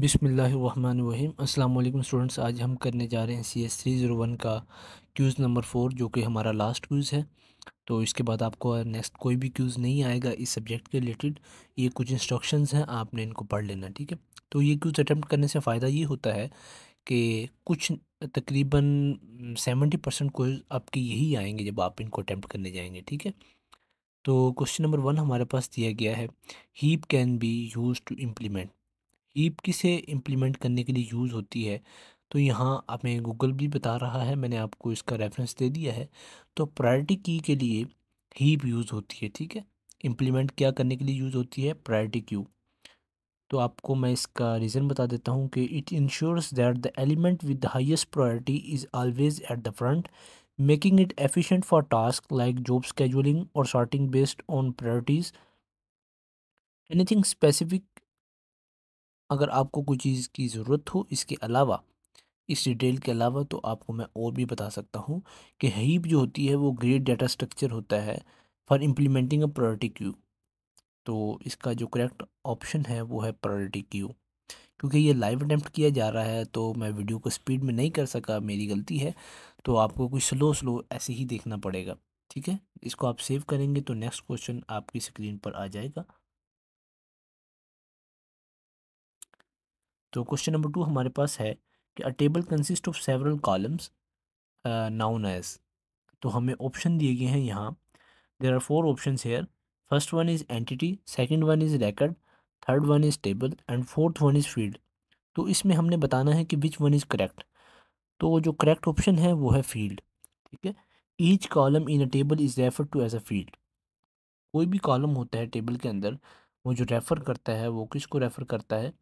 बिसमीम अल्लाम स्टूडेंट्स आज हम करने जा रहे हैं C S three zero one का क्यूज़ नंबर फोर जो कि हमारा लास्ट क्यूज़ है तो इसके बाद आपको नेक्स्ट कोई भी क्यूज़ नहीं आएगा इस सब्जेक्ट के रिलेटेड ये कुछ इंस्ट्रक्शंस हैं आपने इनको पढ़ लेना ठीक है तो ये क्यूज़ अटैम्प्ट करने से फ़ायदा ये होता है कि कुछ तकरीबन सेवेंटी परसेंट क्यूज़ आपके यही आएंगे जब आप इनको अटैम्प्ट करने जाएंगे ठीक है तो क्वेश्चन नंबर वन हमारे पास दिया गया है heap can be use to implement heap किसे इम्प्लीमेंट करने के लिए यूज़ होती है तो यहाँ हमें गूगल भी बता रहा है मैंने आपको इसका रेफरेंस दे दिया है तो प्रायरिटी की के लिए हीप यूज़ होती है ठीक है इम्प्लीमेंट क्या करने के लिए यूज़ होती है प्रायोरिटी क्यू तो आपको मैं इसका रीज़न बता देता हूँ कि it ensures that the element with the highest priority is always at the front making it efficient for task like job scheduling और sorting based on priorities anything specific अगर आपको कोई चीज़ की ज़रूरत हो इसके अलावा इस डिटेल के अलावा तो आपको मैं और भी बता सकता हूँ कि हीप जो होती है वो ग्रेट डाटा स्ट्रक्चर होता है for implementing a priority queue तो इसका जो करेक्ट ऑप्शन है वो है प्रायोरिटी क्यू क्योंकि ये लाइव अटैम्प्ट किया जा रहा है तो मैं वीडियो को स्पीड में नहीं कर सका मेरी गलती है तो आपको कुछ स्लो स्लो ऐसे ही देखना पड़ेगा ठीक है इसको आप सेव करेंगे तो नेक्स्ट क्वेश्चन आपकी स्क्रीन पर आ जाएगा तो क्वेश्चन नंबर टू हमारे पास है कि a table consist of several columns known as तो हमें ऑप्शन दिए गए हैं यहाँ there are four option here first one is entity second one is record third one is table and fourth one is field तो इसमें हमने बताना है कि विच वन इज़ करेक्ट तो जो करेक्ट ऑप्शन है वो है फील्ड ठीक है each column in a table is refer to as a field कोई भी कॉलम होता है टेबल के अंदर वो जो रेफ़र करता है वो किसको रेफ़र करता है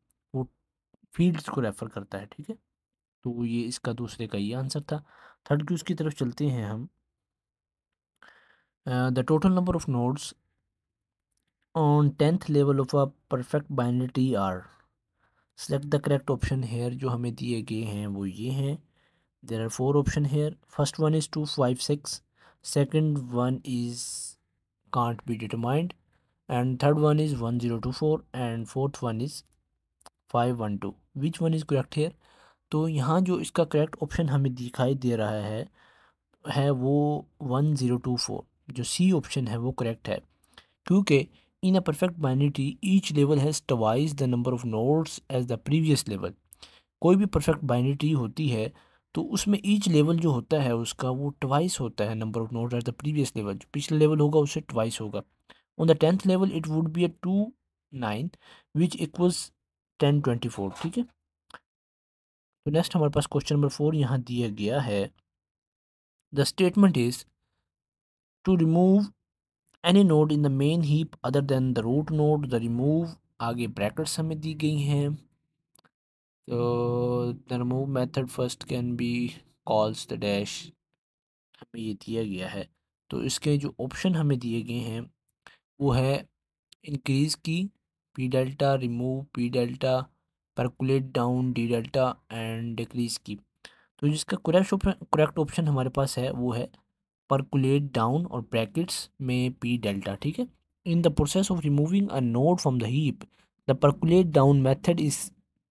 फील्ड्स को रेफ़र करता है ठीक है तो ये इसका दूसरे का ये आंसर था थर्ड क्यूज की तरफ चलते हैं हम the total number of nodes on tenth level of a perfect binary tree are select the correct option here जो हमें दिए गए हैं वो ये हैं there are four option here first one is two five six second one is can't be determined and third one is one zero two four and fourth one is five one two which one is correct here तो यहाँ जो इसका correct option हमें दिखाई दे रहा है है वो वन ज़ीरो टू फोर जो सी ऑप्शन है वो करेक्ट है क्योंकि in a perfect binary each level has twice the number of nodes as the previous level कोई भी परफेक्ट बाइनरी होती है तो उसमें ईच लेवल जो होता है उसका वो ट्वाइस होता है number of nodes as the previous level जो पिछला लेवल होगा उससे ट्वाइस होगा on the tenth level it would be a two nine which equals ten twenty four ठीक है तो नेक्स्ट हमारे पास क्वेश्चन नंबर फोर यहाँ दिया गया है the statement is to remove any node in the main heap other than the root node the remove आगे ब्रैकेट्स हमें दी गई हैं तो the remove method first can be calls the dash हमें ये दिया गया है तो इसके जो ऑप्शन हमें दिए गए हैं वो है increase key P delta remove P delta percolate down D delta and decrease key तो जिसका करेक्ट ऑप्शन करेक्ट ऑप्शन हमारे पास है वो है परकुलेट डाउन और ब्रैकेट्स में पी डेल्टा ठीक है in the process of removing a node from the heap the percolate down method is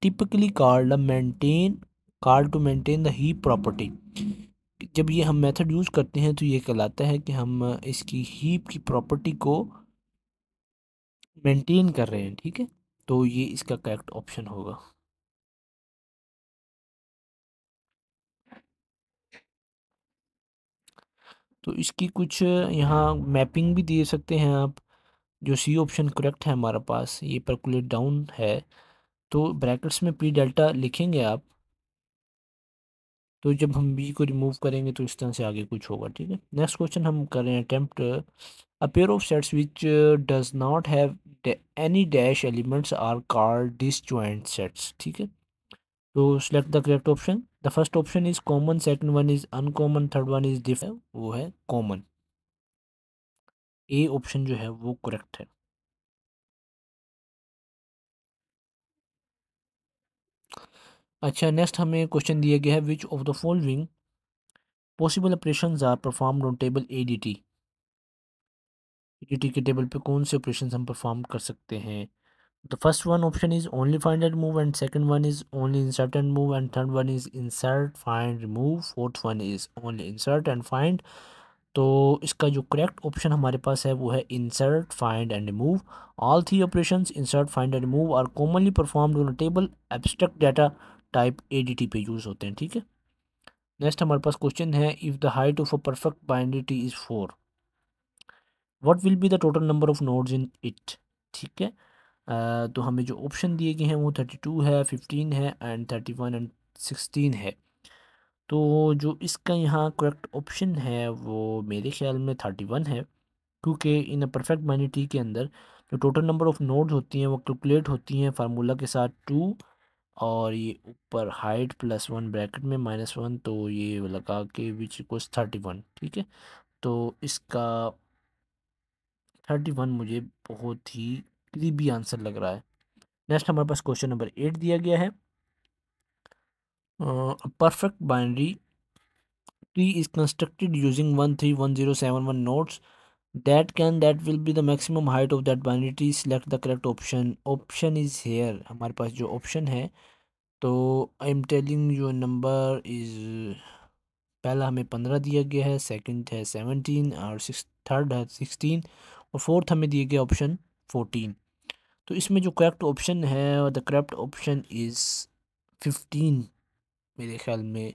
typically called maintain called to maintain the heap property जब ये हम मेथड यूज़ करते हैं तो ये कहलाता है कि हम इसकी हीप की प्रॉपर्टी को मेंटेन कर रहे हैं ठीक है तो ये इसका करेक्ट ऑप्शन होगा तो इसकी कुछ यहाँ मैपिंग भी दे सकते हैं आप जो सी ऑप्शन करेक्ट है हमारे पास ये परकुलेट डाउन है तो ब्रैकेट्स में पी डेल्टा लिखेंगे आप तो जब हम बी को रिमूव करेंगे तो इस तरह से आगे कुछ होगा ठीक है नेक्स्ट क्वेश्चन हम कर रहे हैं attempt a pair of sets which does not have any dash elements are called disjoint sets ठीक है तो select the correct option the first option is common second one is uncommon third one is diff वो है common A option जो है वो correct है अच्छा नेक्स्ट हमें क्वेश्चन दिया गया है which of the following possible operation are perform on table A D T D T के टेबल पे कौन से ऑपरेशन हम परफॉर्म कर सकते हैं the first one option is only find and move and second one is only insert and move and third one is insert find remove fourth one is only insert and find तो इसका जो correct option हमारे पास है वो है insert find and remove all three operation insert find and remove are commonly performed on table abstract data type T पे use होते हैं ठीक है नेक्स्ट हमारे पास क्वेश्चन है if the height of a perfect binary is four what will be the total number of nodes in it ठीक है uh, तो हमें जो ऑप्शन दिए गए हैं वो थर्टी टू है फिफ्टीन है and thirty one and sixteen है तो जो इसका यहाँ करेक्ट ऑप्शन है वो मेरे ख्याल में थर्टी वन है क्योंकि इन परफेक्ट बाइंडिटी के अंदर जो टोटल नंबर ऑफ नोड्स होती हैं वो कैलकुलेट होती हैं फार्मूला के साथ टू और ये ऊपर हाइट प्लस वन ब्रैकेट में माइनस वन तो ये लगा के विच इक्वस थर्टी वन ठीक है तो इसका थर्टी वन मुझे बहुत ही करीबी आंसर लग रहा है नेक्स्ट हमारे पास क्वेश्चन नंबर एट दिया गया है perfect binary tree is constructed using one three one zero seven one nodes can that will be the maximum height of that binary tree select the correct option option is here हमारे पास जो option है तो I am telling your number is पहला हमें पंद्रह दिया गया है सेकंड है सेवनटीन और सिक्स थर्ड है सिक्सटीन और फोर्थ हमें दिया गया ऑप्शन फोर्टीन तो इसमें जो करेक्ट ऑप्शन है और the correct option is fifteen मेरे ख्याल में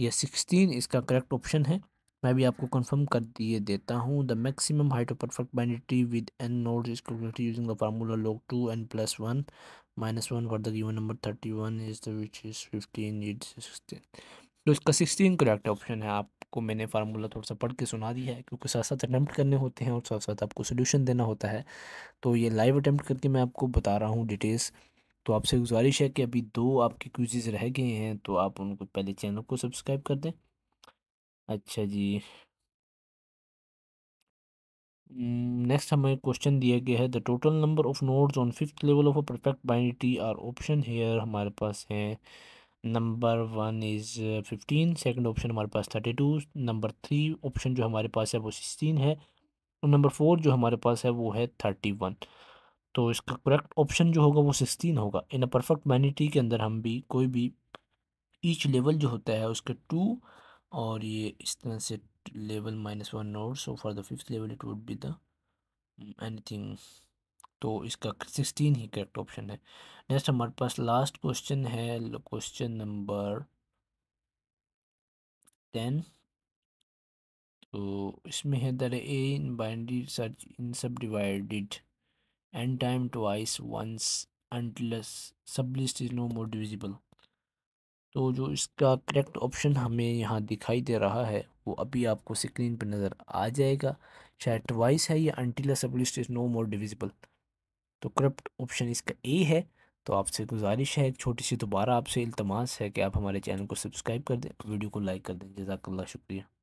या सिक्सटीन इसका करेक्ट ऑप्शन है मैं भी आपको कंफर्म कर दिए देता हूँ the maximum height of perfect binary with N node is calculated using the formula log two N plus one minus one for the given number thirty one is the which is fifteen it sixteen तो इसका sixteen correct option है आपको मैंने formula थोड़ा सा पढ़ के सुना दिया है क्योंकि साथ साथ अटैम्प्ट करने होते हैं और साथ साथ आपको सोल्यूशन देना होता है तो ये लाइव अटैम्प्ट करके मैं आपको बता रहा हूँ डिटेल्स तो आपसे गुजारिश है कि अभी दो आपके क्विजेज़ रह गए हैं तो आप उनको पहले चैनल को सब्सक्राइब कर दें अच्छा जी नेक्स्ट हमें क्वेश्चन दिया गया है the total number of nodes on fifth level of a perfect binary are option here हमारे पास है number one is fifteen second option हमारे पास thirty two number three option जो हमारे पास है वो सिक्सटीन है और नंबर फोर जो हमारे पास है वो है थर्टी वन तो इसका करेक्ट ऑप्शन जो होगा वो सिक्सटीन होगा इन अ परफेक्ट मैनिटी के अंदर हम भी कोई भी ईच लेवल जो होता है उसके टू और ये इस तरह से level minus one node so for the fifth level it would be the anything तो इसका सिक्सटीन ही करेक्ट ऑप्शन है नेक्स्ट हमारे पास लास्ट क्वेश्चन है क्वेश्चन नंबर टेन तो इसमें है दर ए इन बाइंडी search in subdivided and time twice once until sublist is no more divisible तो जो इसका करेक्ट ऑप्शन हमें यहाँ दिखाई दे रहा है वो अभी आपको स्क्रीन पर नज़र आ जाएगा शायद ट्वाइस है या until a sublist is no more divisible तो करप्ट ऑप्शन इसका ए है तो आपसे गुजारिश है एक छोटी सी दोबारा आपसे इल्तमास है कि आप हमारे चैनल को सब्सक्राइब कर दें वीडियो को लाइक कर दें जजाकल्ला शुक्रिया